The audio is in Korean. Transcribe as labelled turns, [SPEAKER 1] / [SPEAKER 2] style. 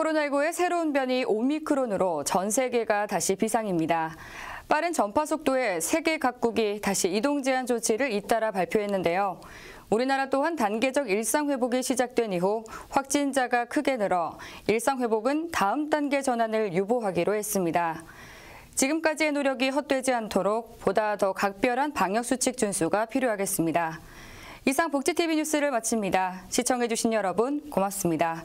[SPEAKER 1] 코로나19의 새로운 변이 오미크론으로 전 세계가 다시 비상입니다. 빠른 전파 속도에 세계 각국이 다시 이동 제한 조치를 잇따라 발표했는데요. 우리나라 또한 단계적 일상 회복이 시작된 이후 확진자가 크게 늘어 일상 회복은 다음 단계 전환을 유보하기로 했습니다. 지금까지의 노력이 헛되지 않도록 보다 더 각별한 방역 수칙 준수가 필요하겠습니다. 이상 복지TV 뉴스를 마칩니다. 시청해주신 여러분 고맙습니다.